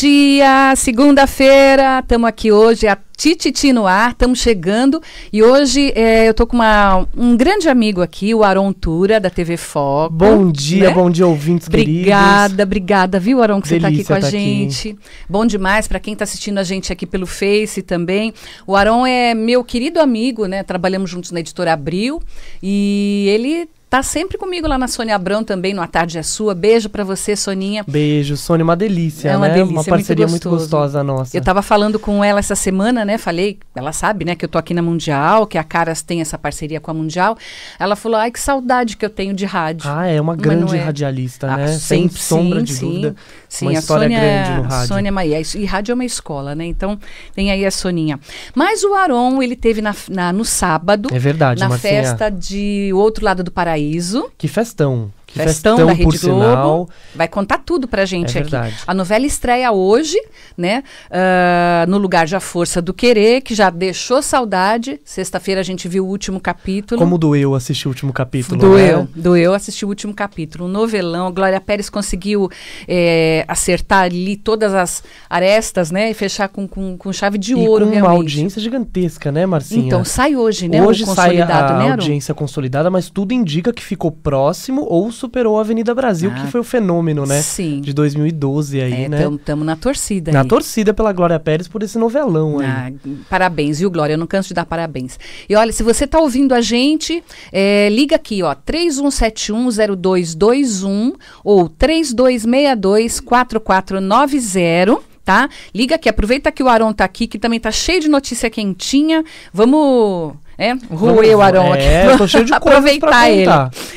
dia, segunda-feira, estamos aqui hoje, a Tititi no ar, estamos chegando e hoje é, eu estou com uma, um grande amigo aqui, o Aron Tura, da TV Foco. Bom dia, né? bom dia, ouvintes Obrigada, queridos. obrigada, viu, Aron, que Delícia você está aqui com a tá gente. Aqui. Bom demais para quem está assistindo a gente aqui pelo Face também. O Aron é meu querido amigo, né? Trabalhamos juntos na editora Abril e ele tá sempre comigo lá na Sônia Abrão também, no A Tarde é Sua. Beijo para você, Soninha. Beijo, Sônia, uma delícia, é uma né? Delícia, uma é parceria muito, muito, gostosa nossa. Eu tava falando com ela essa semana, né? Falei, ela sabe, né, que eu tô aqui na Mundial, que a Caras tem essa parceria com a Mundial. Ela falou: "Ai, que saudade que eu tenho de rádio". Ah, é uma grande é... radialista, né? ah, né? Sem sombra sim, de sim, dúvida. Sim, uma a história Sônia, grande é no rádio. Sônia é Maia, e rádio é uma escola, né? Então, tem aí a Soninha. Mas o Aron, ele teve na, na no sábado, é verdade, na Marcinha. festa de outro lado do Paraíba Paraíso. Que festão. Que festão, festão da Rede Globo. Sinal. Vai contar tudo pra gente é aqui. Verdade. A novela estreia hoje, né? Uh, no lugar de A Força do Querer, que já deixou saudade. Sexta-feira a gente viu o último capítulo. Como doeu assistir o último capítulo, Doeu, né? doeu assistir o último capítulo. Um novelão. Glória Pérez conseguiu é, acertar ali todas as arestas, né? E fechar com, com, com chave de e ouro, com realmente. uma audiência gigantesca, né, Marcinha? Então, sai hoje, né? Hoje sai a, né, audiência consolidada, mas tudo indica que ficou próximo ou superou a Avenida Brasil, ah, que foi o fenômeno, né? Sim. De 2012 aí, é, né? Estamos na torcida. Na torcida pela Glória Pérez por esse novelão aí. Ah, parabéns, viu, Glória? Eu não canso de dar parabéns. E olha, se você está ouvindo a gente, é, liga aqui, ó, 31710221 ou 32624490 tá? Liga aqui, aproveita que o Aron tá aqui, que também tá cheio de notícia quentinha. Vamos é, roer o aqui. é, Tô cheio de aproveitar ele.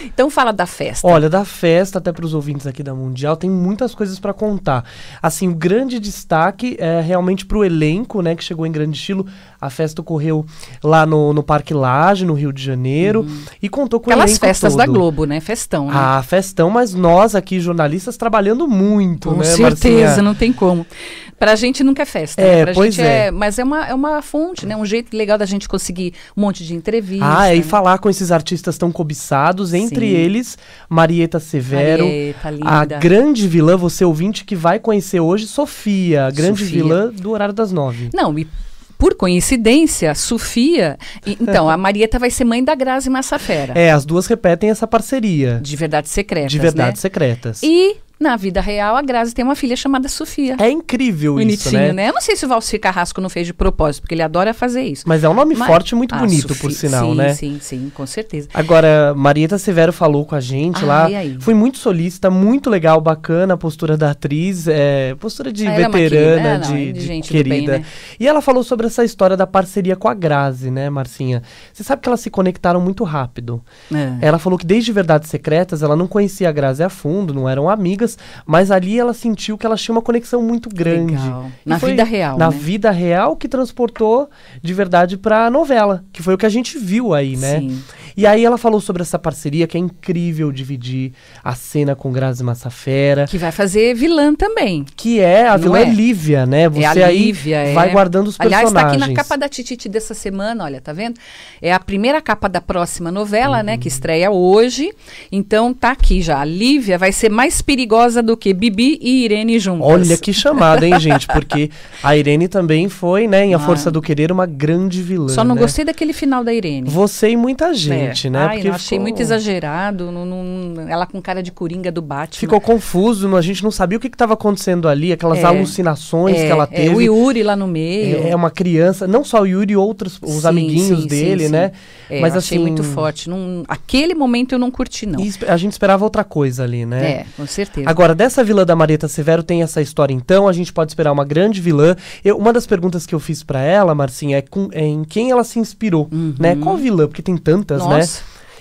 Então fala da festa. Olha, da festa, até para os ouvintes aqui da Mundial, tem muitas coisas para contar. Assim, o grande destaque é realmente para o elenco, né, que chegou em grande estilo. A festa ocorreu lá no, no Parque Laje, no Rio de Janeiro, uhum. e contou com Aquelas o elenco festas todo. da Globo, né? Festão, né? Ah, festão, mas nós aqui, jornalistas, trabalhando muito, com né, certeza, Marcinha? não tem como. Pra gente nunca é festa. Né? É, né? pois é. é. Mas é uma, é uma fonte, né? Um jeito legal da gente conseguir montar monte de entrevistas Ah, é, e né? falar com esses artistas tão cobiçados, entre Sim. eles Marieta Severo, Marieta, a grande vilã, você ouvinte que vai conhecer hoje, Sofia, a grande Sofia. vilã do Horário das Nove. Não, e por coincidência, Sofia. Então, a Marieta vai ser mãe da Grazi Massafera. É, as duas repetem essa parceria. De Verdades Secretas. De Verdades né? Secretas. E na vida real, a Grazi tem uma filha chamada Sofia. É incrível Bonitinho, isso, né? né? Eu não sei se o Valci Carrasco não fez de propósito, porque ele adora fazer isso. Mas é um nome Mas... forte muito ah, bonito, por sinal, né? sim, né? Sim, sim, com certeza. Agora, Marieta Severo falou com a gente ah, lá. E aí? Foi muito solícita, muito legal, bacana a postura da atriz. É, postura de ah, é veterana, é, não, é de, de, gente querida. Bem, né? E ela falou sobre essa história da parceria com a Grazi, né, Marcinha? Você sabe que elas se conectaram muito rápido. É. Ela falou que desde Verdades Secretas, ela não conhecia a Grazi a fundo, não eram amigas dias, mas ali ela sentiu que ela tinha uma conexão muito grande. Na vida real. Na né? vida real que transportou de verdade para a novela, que foi o que a gente viu aí, né? Sim. E aí ela falou sobre essa parceria que é incrível dividir a cena com Grazi Massafera. Que vai fazer vilã também. Que é, a vilã é? é Lívia, né? Você é a Lívia, aí é. vai guardando os personagens. Aliás, está aqui na capa da Tititi dessa semana, olha, tá vendo? É a primeira capa da próxima novela, uhum. né? Que estreia hoje. Então tá aqui já. A Lívia vai ser mais perigosa do que Bibi e Irene juntas. Olha que chamada, hein, gente? Porque a Irene também foi, né, em A ah. Força é? do Querer, uma grande vilã. Só não né? gostei daquele final da Irene. Você e muita gente. É diferente, é. né? Ai, Porque não, achei ficou... muito exagerado. Não, não, ela com cara de coringa do Batman. Ficou confuso, a gente não sabia o que estava acontecendo ali, aquelas é. alucinações que ela é, é, teve. o Yuri lá no meio. É, é, uma criança, não só o Yuri, outros, os sim, amiguinhos sim, dele, sim, né? Mas eu achei assim, muito forte. aquele momento eu não curti, não. a gente esperava outra coisa ali, né? É, com certeza. Agora, dessa Vila da Mareta Severo tem essa história, então, a gente pode esperar uma grande vilã. Eu, uma das perguntas que eu fiz para ela, Marcinha, é, com, é, em quem ela se inspirou, né? uhum. né? Qual vilã? Porque tem tantas, Nossa, né? né?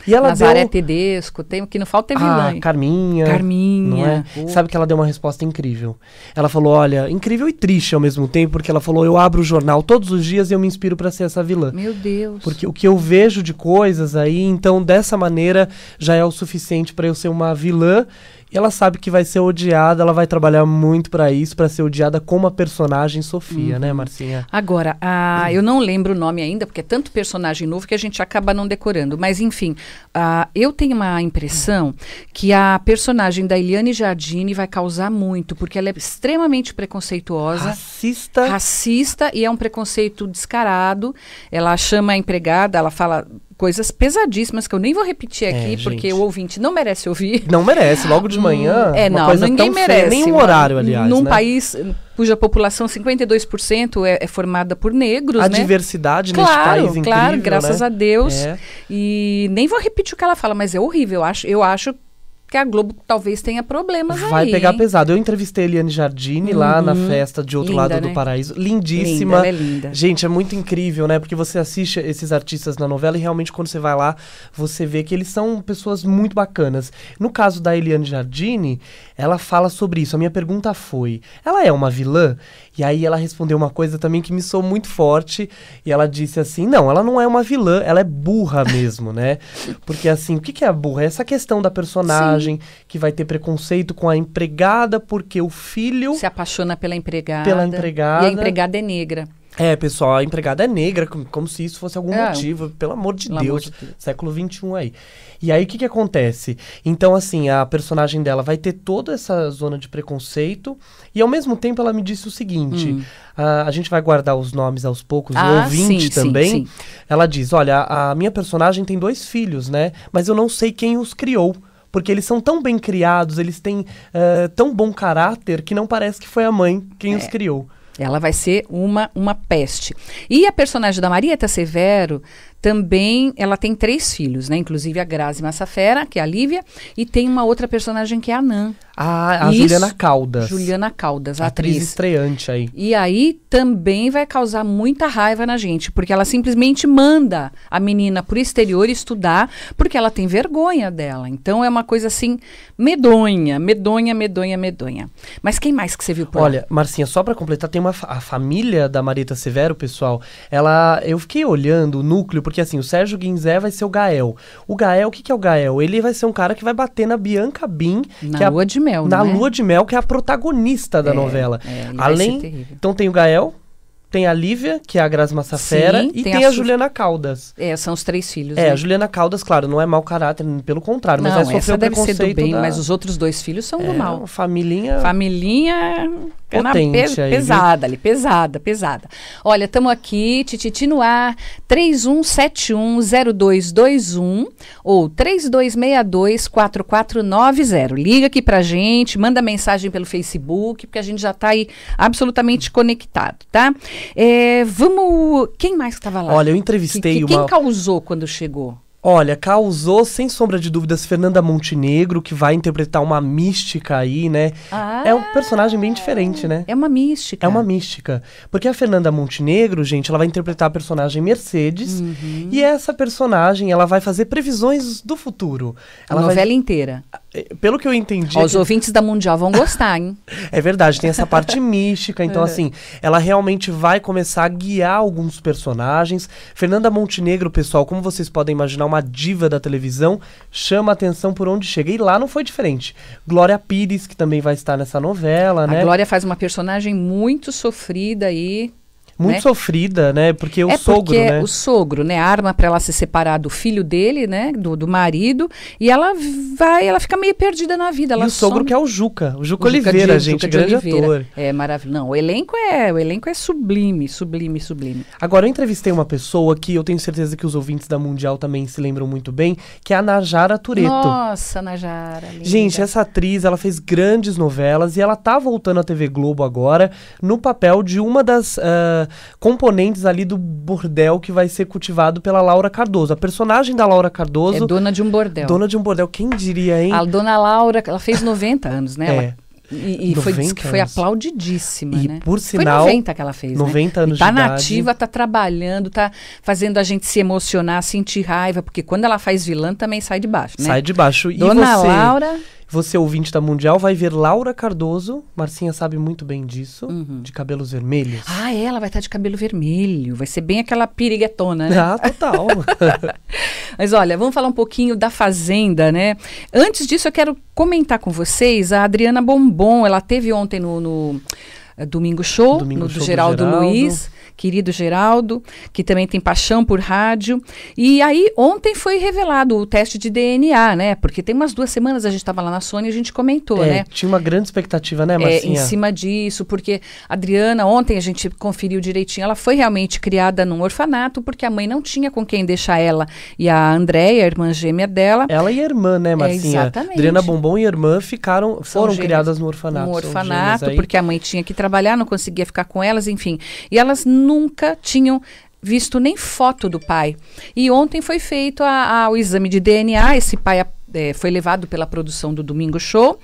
E ela Nazaré deu... Tedesco, tem o que não falta é vilã. Ah, Carminha. Carminha. É? Sabe que ela deu uma resposta incrível. Ela falou, olha, incrível e triste ao mesmo tempo, porque ela falou, eu abro o jornal todos os dias e eu me inspiro para ser essa vilã. Meu Deus. Porque o que eu vejo de coisas aí, então dessa maneira já é o suficiente para eu ser uma vilã e ela sabe que vai ser odiada, ela vai trabalhar muito para isso, para ser odiada como a personagem Sofia, né, uhum. né, Marcinha? Agora, a, uhum. eu não lembro o nome ainda, porque é tanto personagem novo que a gente acaba não decorando. Mas, enfim, a, eu tenho uma impressão uhum. que a personagem da Eliane Jardine vai causar muito, porque ela é extremamente preconceituosa. Racista. Racista e é um preconceito descarado. Ela chama a empregada, ela fala coisas pesadíssimas que eu nem vou repetir é, aqui, é, porque o ouvinte não merece ouvir. Não merece, logo de manhã. Hum, é, não, ninguém merece. Feia, né? horário, aliás. Num né? país cuja população 52% é, é, formada por negros, a né? diversidade claro, neste país incrível, Claro, graças né? a Deus. É. E nem vou repetir o que ela fala, mas é horrível. Eu acho, eu acho porque a Globo talvez tenha problemas Vai aí. Vai pegar pesado. Eu entrevistei a Eliane Jardini uhum. lá na uhum. festa de Outro linda, Lado né? do Paraíso. Lindíssima. Linda, é linda. Gente, é muito incrível, né? Porque você assiste esses artistas na novela e realmente quando você vai lá, você vê que eles são pessoas muito bacanas. No caso da Eliane Jardini, ela fala sobre isso. A minha pergunta foi: ela é uma vilã? E aí ela respondeu uma coisa também que me soou muito forte. E ela disse assim: não, ela não é uma vilã, ela é burra mesmo, né? Porque assim, o que, que é a burra? É essa questão da personagem. Sim personagem que vai ter preconceito com a empregada porque o filho se apaixona pela empregada. Pela empregada. E a empregada é negra. É, pessoal, a empregada é negra, como, se isso fosse algum é, motivo, pelo amor de, pelo Deus, amor de Deus, século XXI aí. E aí, o que que acontece? Então, assim, a personagem dela vai ter toda essa zona de preconceito, e ao mesmo tempo ela me disse o seguinte, hum. a, a, gente vai guardar os nomes aos poucos, ah, o ouvinte sim, também, sim, sim. ela diz, olha, a, a minha personagem tem dois filhos, né, mas eu não sei quem os criou. Porque eles são tão bem criados, eles têm uh, tão bom caráter que não parece que foi a mãe quem é. os criou. Ela vai ser uma, uma peste. E a personagem da Marieta Severo também ela tem três filhos, né? Inclusive a Grazi Massafera, que é a Lívia, e tem uma outra personagem que é a Nan. Ah, a Isso, Juliana Caldas. Juliana Caldas, a atriz. atriz estreante aí. E aí também vai causar muita raiva na gente, porque ela simplesmente manda a menina pro exterior estudar, porque ela tem vergonha dela. Então é uma coisa assim medonha, medonha, medonha, medonha. Mas quem mais que você viu por Olha, Marcinha, só para completar, tem uma a família da Marita Severo, pessoal. Ela eu fiquei olhando o núcleo porque assim, o Sérgio Guinzé vai ser o Gael. O Gael, o que, que é o Gael? Ele vai ser um cara que vai bater na Bianca Bin. Na é Lua a, de Mel, Na né? Lua de Mel, que é a protagonista da é, novela. É, Além. Então tem o Gael, tem a Lívia, que é a Graça Massafera, Sim, e tem, tem a, a, Juliana Caldas. É, são os três filhos. É, né? a Juliana Caldas, claro, não é mau caráter, pelo contrário, não, mas vai sofrer o preconceito ser do bem, da... mas os outros dois filhos são é, do mal. Familhinha. potente aí, pesada viu? ali, pesada, pesada. Olha, estamos aqui, Tititi no ar, 31710221 ou 32624490. Liga aqui pra gente, manda mensagem pelo Facebook, porque a gente já está aí absolutamente conectado, tá? É, vamos. Quem mais estava lá? Olha, eu entrevistei que, que, Quem causou quando chegou? Olha, causou, sem sombra de dúvidas, Fernanda Montenegro, que vai interpretar uma mística aí, né? Ah, é um personagem bem diferente, né? É uma mística. É uma mística. Porque a Fernanda Montenegro, gente, ela vai interpretar a personagem Mercedes. Uhum. E essa personagem, ela vai fazer previsões do futuro. Ela a novela vai... inteira. É, pelo que eu entendi. É os que... ouvintes da Mundial vão gostar, hein? é verdade, tem essa parte mística. Então, é. assim, ela realmente vai começar a guiar alguns personagens. Fernanda Montenegro, pessoal, como vocês podem imaginar, uma diva da televisão, chama atenção por onde chega. E lá não foi diferente. Glória Pires, que também vai estar nessa novela, a né? A Glória faz uma personagem muito sofrida aí. Muito né? sofrida, né? Porque o é sogro, porque né? o sogro, né? Arma para ela se separar do filho dele, né? Do, do marido. E ela vai, ela fica meio perdida na vida. Ela e o some... sogro que é o Juca. O Juca, o Oliveira, de, gente, Juca grande Oliveira. ator. É maravilhoso. Não, o elenco é, o elenco é sublime, sublime, sublime. Agora, eu entrevistei uma pessoa que eu tenho certeza que os ouvintes da Mundial também se lembram muito bem, que é a Najara Tureto. Nossa, Najara. Linda. Gente, essa atriz, ela fez grandes novelas e ela tá voltando à TV Globo agora no papel de uma das... Uh, componentes ali do bordel que vai ser cultivado pela Laura Cardoso. A personagem da Laura Cardoso. É dona de um bordel. Dona de um bordel, quem diria, hein? A dona Laura, ela fez 90 anos, né? É. Ela... E, e foi, que foi aplaudidíssima, e, né? por sinal... Foi 90 que ela fez, 90 né? anos e tá de nativa, idade. tá trabalhando, tá fazendo a gente se emocionar, sentir raiva, porque quando ela faz vilã também sai de baixo, né? Sai de baixo. E Dona você... Laura... Você, ouvinte da Mundial, vai ver Laura Cardoso. Marcinha sabe muito bem disso. Uhum. De cabelos vermelhos. Ah, é? ela vai estar tá de cabelo vermelho. Vai ser bem aquela piriguetona, né? Ah, total. Mas olha, vamos falar um pouquinho da Fazenda, né? Antes disso, eu quero comentar com vocês a Adriana Bombom. Ela teve ontem no, no eh, Domingo Show, Domingo no show do Geraldo, do Geraldo. Luiz querido Geraldo, que também tem paixão por rádio. E aí, ontem foi revelado o teste de DNA, né? Porque tem umas duas semanas a gente estava lá na Sônia e a gente comentou, é, né? Tinha uma grande expectativa, né, Marcinha? É, em cima disso, porque a Adriana, ontem a gente conferiu direitinho, ela foi realmente criada num orfanato, porque a mãe não tinha com quem deixar ela. E a Andréia, a irmã gêmea dela. Ela e a irmã, né, é, Marcinha? É, exatamente. Adriana Bombom e a irmã ficaram, foram criadas no orfanato. No orfanato, porque a mãe tinha que trabalhar, não conseguia ficar com elas, enfim. E elas nunca tinham visto nem foto do pai. E ontem foi feito a, a, o exame de DNA, esse pai é, foi levado pela produção do Domingo Show.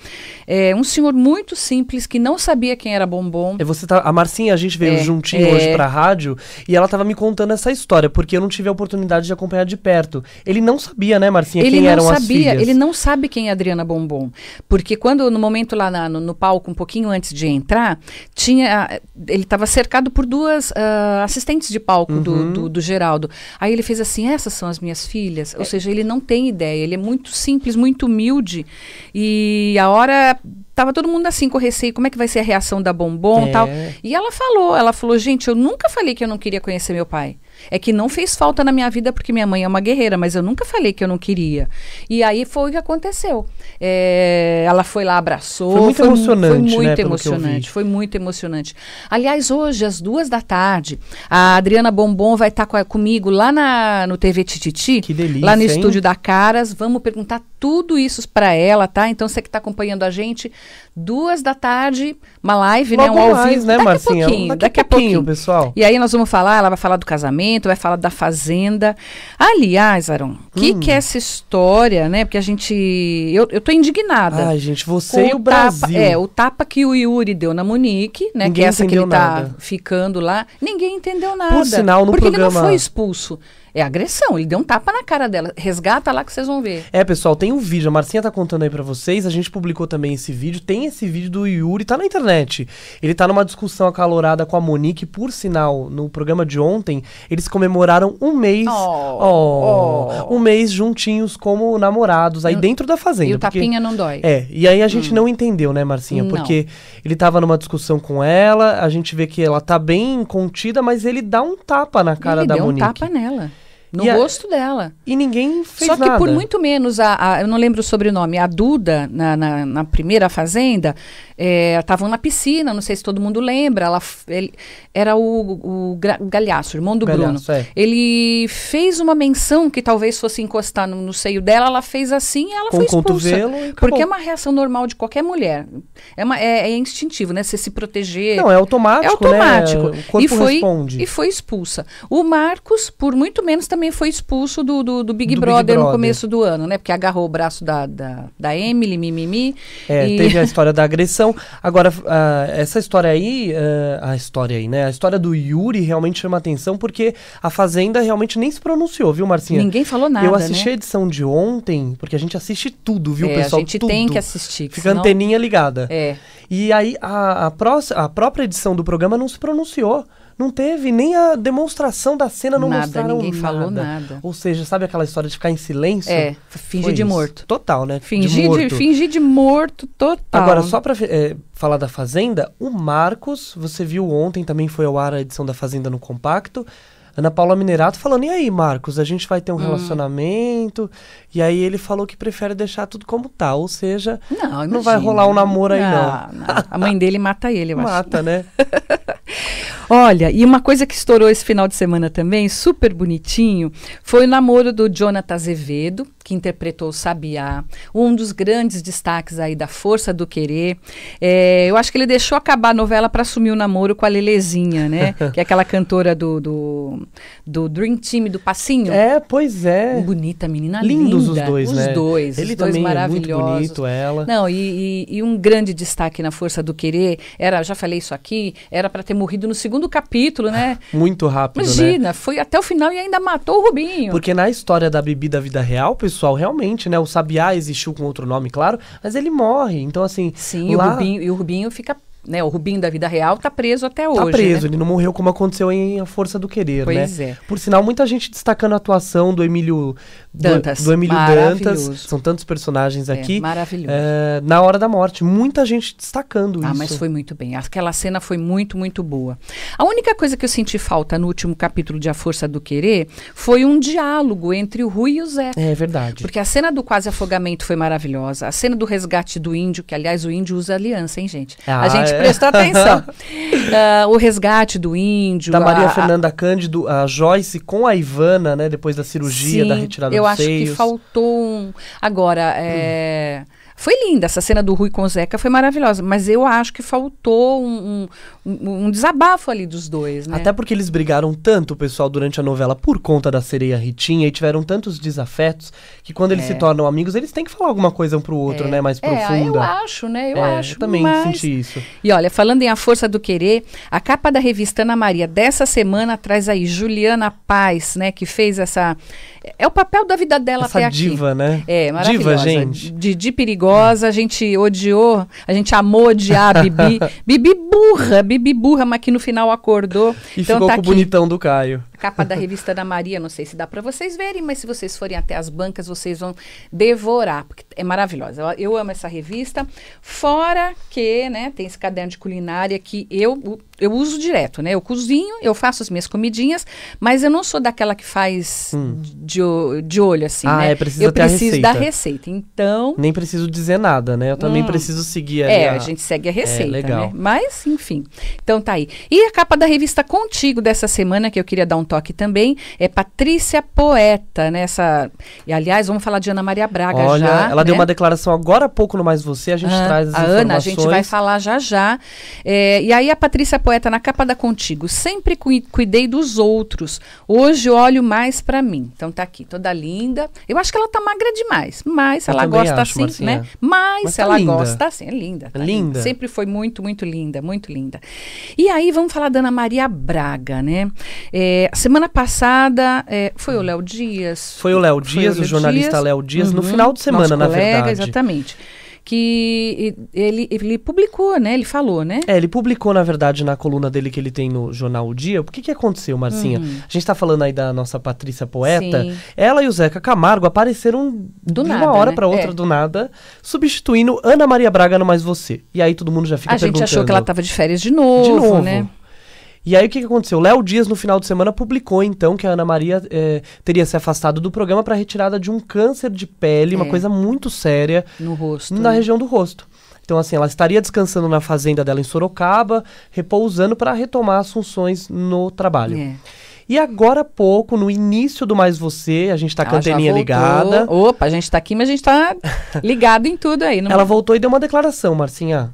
É, um senhor muito simples que não sabia quem era Bombom. É, você tá, a Marcinha, a gente veio é, juntinho é. hoje pra rádio e ela tava me contando essa história, porque eu não tive a oportunidade de acompanhar de perto. Ele não sabia, né, Marcinha, ele quem eram sabia, as filhas. Ele não sabe quem é Adriana Bombom. Porque quando, no momento lá na, no, no, palco, um pouquinho antes de entrar, tinha ele tava cercado por duas uh, assistentes de palco uhum. do, do, do Geraldo. Aí ele fez assim: essas são as minhas filhas. Ou é. seja, ele não tem ideia, ele é muito simples simples, muito humilde. E a hora tava todo mundo assim com receio, como é que vai ser a reação da Bombom, é. tal. E ela falou, ela falou: "Gente, eu nunca falei que eu não queria conhecer meu pai. É que não fez falta na minha vida porque minha mãe é uma guerreira, mas eu nunca falei que eu não queria. E aí foi o que aconteceu. É, ela foi lá, abraçou. Foi muito foi, emocionante. Foi muito né, emocionante. Foi muito emocionante. Aliás, hoje, às duas da tarde, a Adriana Bombom vai estar tá comigo lá na, no TV Tititi. Que delícia. Lá no hein? estúdio da Caras. Vamos perguntar tudo isso para ela, tá? Então você que está acompanhando a gente, duas da tarde, uma live, né? Logo né? Um mais, ao vivo. Né, daqui Marcinha? a pouquinho, daqui, daqui a pouquinho, pouquinho, pessoal. E aí nós vamos falar, ela vai falar do casamento, vai falar da fazenda. Aliás, Aron, o hum. que, que é essa história, né? Porque a gente. Eu, eu tô indignada. Ai, gente, você e o Brasil. Tapa, é, o tapa que o Yuri deu na Monique, né? Ninguém que é essa que ele tá nada. tá ficando lá. Ninguém entendeu nada. Por sinal, no Porque programa... ele não foi expulso. É agressão, ele deu um tapa na cara dela. Resgata lá que vocês vão ver. É, pessoal, tem um vídeo, a Marcinha tá contando aí para vocês, a gente publicou também esse vídeo, tem esse vídeo do Yuri, tá na internet. Ele tá numa discussão acalorada com a Monique, por sinal, no programa de ontem, eles comemoraram um mês, oh, oh. um mês juntinhos como namorados, aí dentro da fazenda. E o porque, tapinha não dói. É, e aí a gente hum. não entendeu, né, Marcinha? Não. Porque ele tava numa discussão com ela, a gente vê que ela tá bem contida, mas ele dá um tapa na cara ele da deu Monique. Um tapa nela. No e rosto a... dela. E ninguém fez Só nada. que por muito menos, a, a, eu não lembro o sobrenome, a Duda, na, na, na primeira fazenda, estavam é, na piscina, não sei se todo mundo lembra, ela, ele, era o, o, o Galhaço, irmão do Galhaço, Bruno. É. Ele fez uma menção que talvez fosse encostar no, no seio dela, ela fez assim e ela Com foi expulsa. Cotovelo porque é uma reação normal de qualquer mulher. É, uma, é, é instintivo, né? Você se proteger. Não, é automático, É automático. Né? O corpo e foi, responde. E foi expulsa. O Marcos, por muito menos, também também foi expulso do, do, do, Big, do Brother Big, Brother no começo do ano, né? Porque agarrou o braço da, da, da Emily, mimimi. É, e... teve a história da agressão. Agora, uh, essa história aí, uh, a história aí, né? A história do Yuri realmente chama atenção porque a Fazenda realmente nem se pronunciou, viu, Marcinha? Ninguém falou nada. Eu assisti né? a edição de ontem, porque a gente assiste tudo, viu, é, pessoal? A gente tudo. tem que assistir. Que Fica senão... anteninha ligada. É. E aí a, a, a própria edição do programa não se pronunciou. Não teve nem a demonstração da cena, não nada, mostraram ninguém nada. falou nada. Ou seja, sabe aquela história de ficar em silêncio? É, fingir de isso. morto. Total, né? Fingir de morto, de, fingir de morto total. Agora, só para é, eh, falar da Fazenda, o Marcos, você viu ontem, também foi ao ar a edição da Fazenda no Compacto. Ana Paula Minerato falando: e aí, Marcos, a gente vai ter um hum. relacionamento? E aí ele falou que prefere deixar tudo como tá, ou seja, não, não vai rolar um namoro aí, não. não. Ah, não. A mãe dele mata ele, eu mata, acho. Mata, né? Olha, e uma coisa que estourou esse final de semana também, super bonitinho, foi o namoro do Jonathan Azevedo, que interpretou o Sabiá, um dos grandes destaques aí da Força do Querer. É, eu acho que ele deixou acabar a novela para assumir o namoro com a Lelezinha, né? que é aquela cantora do, do, do, Dream Team, do Passinho. É, pois é. Bonita menina, Lindos linda. os dois, os né? Dois, ele os dois também maravilhosos. É muito bonito, ela. Não, e, e, e, um grande destaque na Força do Querer era, já falei isso aqui, era para ter morrido no segundo capítulo, né? muito rápido, né? Imagina, né? foi até o final e ainda matou o Rubinho. Porque na história da Bibi da vida real, pessoal, pessoal, realmente, né? O Sabiá existiu com outro nome, claro, mas ele morre. Então, assim. Sim, lá... o Rubinho, e o Rubinho fica né, o Rubinho da vida real tá preso até hoje. Tá né? preso, né? ele não morreu como aconteceu em A Força do Querer, né? pois né? é. Por sinal, muita gente destacando a atuação do Emílio Dantas. Do, do Emílio Dantas. São tantos personagens é, aqui. É, maravilhoso. É, na hora da morte, muita gente destacando ah, isso. Ah, mas foi muito bem. Aquela cena foi muito, muito boa. A única coisa que eu senti falta no último capítulo de A Força do Querer foi um diálogo entre o Rui e o Zé. É verdade. Porque a cena do quase afogamento foi maravilhosa. A cena do resgate do índio, que aliás o índio usa aliança, hein, gente? Ah, a gente gente prestar atenção. Uh, o resgate do índio. Da Maria a, Fernanda Cândido, a Joyce com a Ivana, né? Depois da cirurgia, sim, da retirada do seio. Eu acho que faltou um. Agora, é. Foi linda, essa cena do Rui com o Zeca foi maravilhosa, mas eu acho que faltou um, um, um desabafo ali dos dois, né? Até porque eles brigaram tanto, pessoal, durante a novela por conta da sereia Ritinha e tiveram tantos desafetos que quando eles é. se tornam amigos, eles têm que falar alguma coisa um pro outro, é. né? Mais é, profunda. eu acho, né? Eu é, acho. Eu também mas... senti isso. E olha, falando em A Força do Querer, a capa da revista Ana Maria dessa semana traz aí Juliana Paz, né? Que fez essa. É o papel da vida dela essa até diva, aqui. Diva, né? É, maravilhosa. Diva, gente. De, de perigosa maravilhosa. A gente odiou, a gente amou odiar a Bibi. Bibi burra, Bibi burra, mas que no final acordou. E então ficou tá com aqui. o bonitão do Caio capa da revista da Maria, não sei se dá para vocês verem, mas se vocês forem até as bancas, vocês vão devorar, porque é maravilhosa. Eu, eu amo essa revista. Fora que, né, tem esse caderno de culinária que eu eu uso direto, né? Eu cozinho, eu faço as minhas comidinhas, mas eu não sou daquela que faz hum. de, de olho assim, ah, né? É, preciso eu preciso da receita. Então, nem preciso dizer nada, né? Eu também hum. preciso seguir a É, a... a... gente segue a é, receita, é, legal. né? Mas, enfim. Então tá aí. E a capa da revista Contigo dessa semana que eu queria dar um toque aqui também, é Patrícia Poeta, nessa né, e aliás, vamos falar de Ana Maria Braga Olha, já. Ela né? deu uma declaração agora há pouco no Mais Você, a gente ah, traz as a informações. Ana, a gente vai falar já já. É, e aí a Patrícia Poeta, na capa da Contigo, sempre cuidei dos outros, hoje olho mais para mim. Então tá aqui, toda linda. Eu acho que ela tá magra demais, mas ela gosta acho, assim, Marcinha. né? Mas, mas tá ela linda. gosta assim, é linda. Tá linda. linda. Sempre foi muito, muito linda, muito linda. E aí vamos falar da Ana Maria Braga, né? É, semana passada é, foi o Léo Dias. Foi o Léo Dias, o, Léo jornalista Léo Dias, uhum, no final de semana, na colega, verdade. Exatamente. Que ele, ele publicou, né? Ele falou, né? É, ele publicou, na verdade, na coluna dele que ele tem no jornal O Dia. O que, que aconteceu, Marcinha? Uhum. A gente tá falando aí da nossa Patrícia Poeta. Sim. Ela e o Zeca Camargo apareceram do de nada, uma hora né? para outra, é. do nada, substituindo Ana Maria Braga no Mais Você. E aí todo mundo já fica a perguntando. A gente achou que ela tava de férias de novo, de né? novo. né? E aí o que, que aconteceu? Léo Dias, no final de semana, publicou então que a Ana Maria é, teria se afastado do programa para retirada de um câncer de pele, é. uma coisa muito séria. No rosto. Na né? região do rosto. Então, assim, ela estaria descansando na fazenda dela em Sorocaba, repousando para retomar as funções no trabalho. É. E agora há pouco, no início do Mais Você, a gente está com a anteninha ligada. Opa, a gente está aqui, mas a gente está ligado em tudo aí. não? Ela é? voltou e deu uma declaração, Marcinha.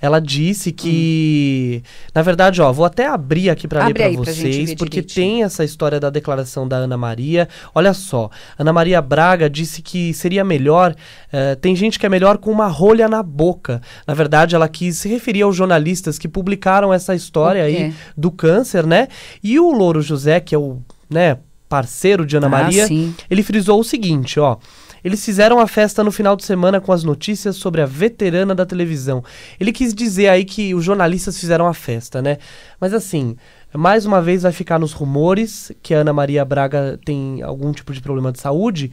Ela disse que. Hum. Na verdade, ó, vou até abrir aqui para ler para vocês, porque direitinho. tem essa história da declaração da Ana Maria. Olha só, Ana Maria Braga disse que seria melhor. Uh, tem gente que é melhor com uma rolha na boca. Na verdade, ela quis se referir aos jornalistas que publicaram essa história aí do câncer, né? E o Louro José, que é o. Né, parceiro de Ana ah, Maria, sim. ele frisou o seguinte, ó. Eles fizeram a festa no final de semana com as notícias sobre a veterana da televisão. Ele quis dizer aí que os jornalistas fizeram a festa, né? Mas assim, mais uma vez vai ficar nos rumores que a Ana Maria Braga tem algum tipo de problema de saúde.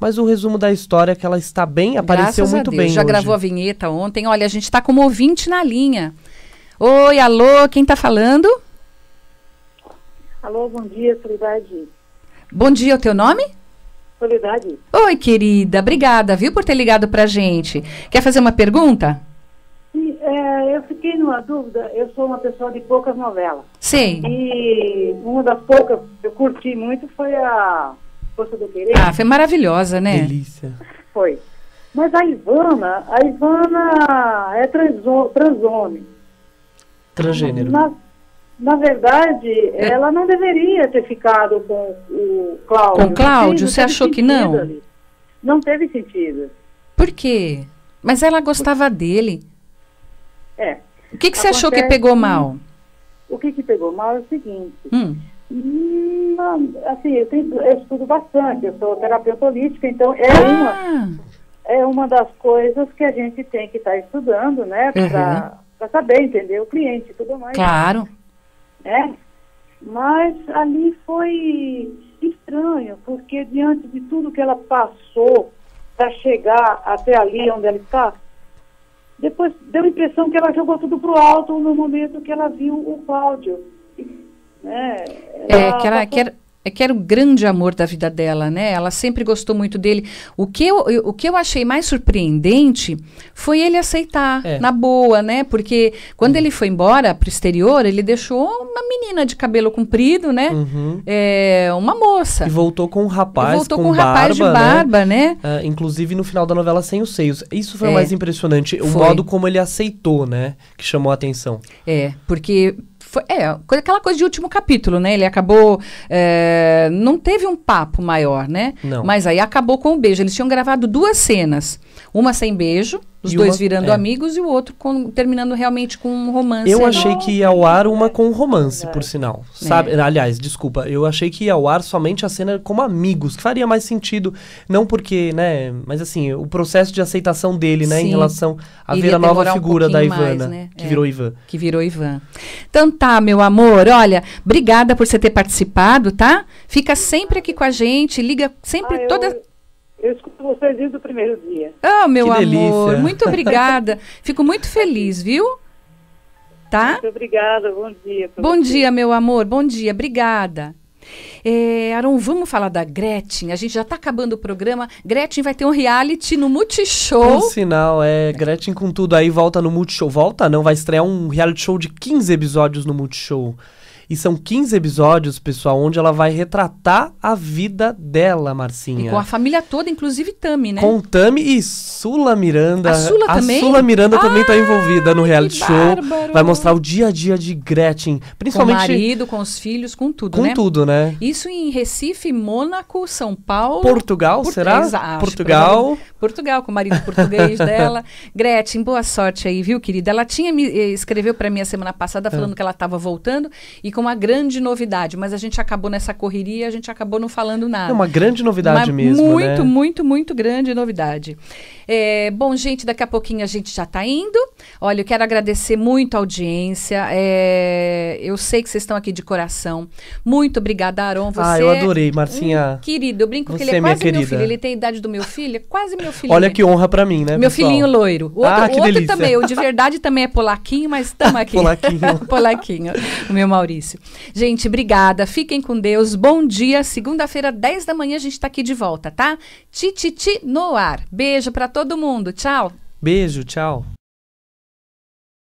Mas o resumo da história é que ela está bem, apareceu Graças muito bem. Já hoje. gravou a vinheta ontem. Olha, a gente está como ouvinte na linha. Oi, alô, quem está falando? Alô, bom dia, Solidariedade. Bom dia, o teu nome? Oi, querida, obrigada, viu, por ter ligado pra gente. Quer fazer uma pergunta? Sim, é, eu fiquei numa dúvida, eu sou uma pessoa de poucas novelas. Sim. E uma das poucas que eu curti muito foi a Força do Querer. Ah, foi maravilhosa, né? Delícia. Foi. Mas a Ivana, a Ivana é transo, transone. Transgênero. Na, na verdade, é. ela não deveria ter ficado com o Cláudio. Com o Cláudio? Não, você achou que não? Ali. Não teve sentido. Por quê? Mas ela gostava dele. É. O que, que você achou que pegou mal? o que, que pegou mal é o seguinte. Hum. hum ah, assim, eu, tenho, eu, estudo bastante, eu sou terapeuta política então é ah. uma, é uma das coisas que a gente tem que estar tá estudando, né? Uhum. Para saber entender o cliente e tudo mais. Claro né? Mas ali foi estranho, porque diante de tudo que ela passou para chegar até ali onde ela está, depois deu a impressão que ela jogou tudo pro alto no momento que ela viu o Cláudio. Né? Ela é, que ela, passou... que era é que era o grande amor da vida dela, né? Ela sempre gostou muito dele. O que eu, o que eu achei mais surpreendente foi ele aceitar, é. na boa, né? Porque quando uhum. ele foi embora para o exterior, ele deixou uma menina de cabelo comprido, né? Uhum. É, uma moça. E voltou com um rapaz, e voltou com, com um barba, rapaz de barba, né? né? Uh, inclusive no final da novela sem os seios. Isso foi é. o mais impressionante, o modo como ele aceitou, né? Que chamou a atenção. É, porque foi, é, aquela coisa de último capítulo, né? Ele acabou. É, não teve um papo maior, né? Não. Mas aí acabou com o beijo. Eles tinham gravado duas cenas. Uma sem beijo, os e dois uma, virando é. amigos e o outro com, terminando realmente com um romance. Eu achei que ia ao ar uma com um romance, por sinal. Sabe? É. Aliás, desculpa, eu achei que ia ao ar somente a cena como amigos, que faria mais sentido. Não porque, né? Mas assim, o processo de aceitação dele, né? Sim. Em relação a Iria ver a nova figura um da Ivana, mais, né? que virou é. Ivan. Que virou Ivan. Então tá, meu amor, olha, obrigada por você ter participado, tá? Fica sempre aqui com a gente, liga sempre ah, toda. Eu escuto vocês desde o primeiro dia. Ah, oh, meu que amor, muito obrigada. Fico muito feliz, viu? Tá? Muito obrigada, bom dia. Bom você. dia, meu amor, bom dia, obrigada. É, Aron, vamos falar da Gretchen. A gente já está acabando o programa. Gretchen vai ter um reality no Multishow. Um sinal, é. Gretchen com tudo aí volta no Multishow. Volta não, vai estrear um reality show de 15 episódios no Multishow. E são 15 episódios, pessoal, onde ela vai retratar a vida dela, Marcinha. E com a família toda, inclusive Tami, né? Com Tami e Sula Miranda. A Sula a também? A Sula Miranda ah, também tá ah, envolvida no reality show. Vai mostrar o dia a dia de Gretchen. Principalmente... Com o marido, com os filhos, com tudo, com né? Com tudo, né? Isso em Recife, Mônaco, São Paulo... Portugal, Port... será? Exato. Portugal... Portugal, com o marido português dela. Gretchen, boa sorte aí, viu, querida? Ela tinha me eh, escreveu para mim a semana passada ah. falando é. que ela estava voltando e fica uma grande novidade, mas a gente acabou nessa correria, a gente acabou não falando nada. É uma grande novidade uma mesmo. Muito, né? muito, muito grande novidade. É, bom, gente, daqui a pouquinho a gente já está indo. Olha, eu quero agradecer muito a audiência. É, eu sei que vocês estão aqui de coração. Muito obrigada, Aron. Você, ah, eu é adorei, Marcinha. querido, eu brinco que ele é, é quase querida. meu filho. Ele tem a idade do meu filho, é quase meu filho. Olha que honra para mim, né? Meu pessoal? filhinho loiro. O outro, ah, que o outro delícia. também, o de verdade também é polaquinho, mas estamos aqui. polaquinho. polaquinho, o meu Maurício. Gente, obrigada. Fiquem com Deus. Bom dia. Segunda-feira, 10 da manhã, a gente está aqui de volta, tá? Tititi ti, ti, no ar. Beijo para todos todo mundo. Tchau. Beijo, tchau.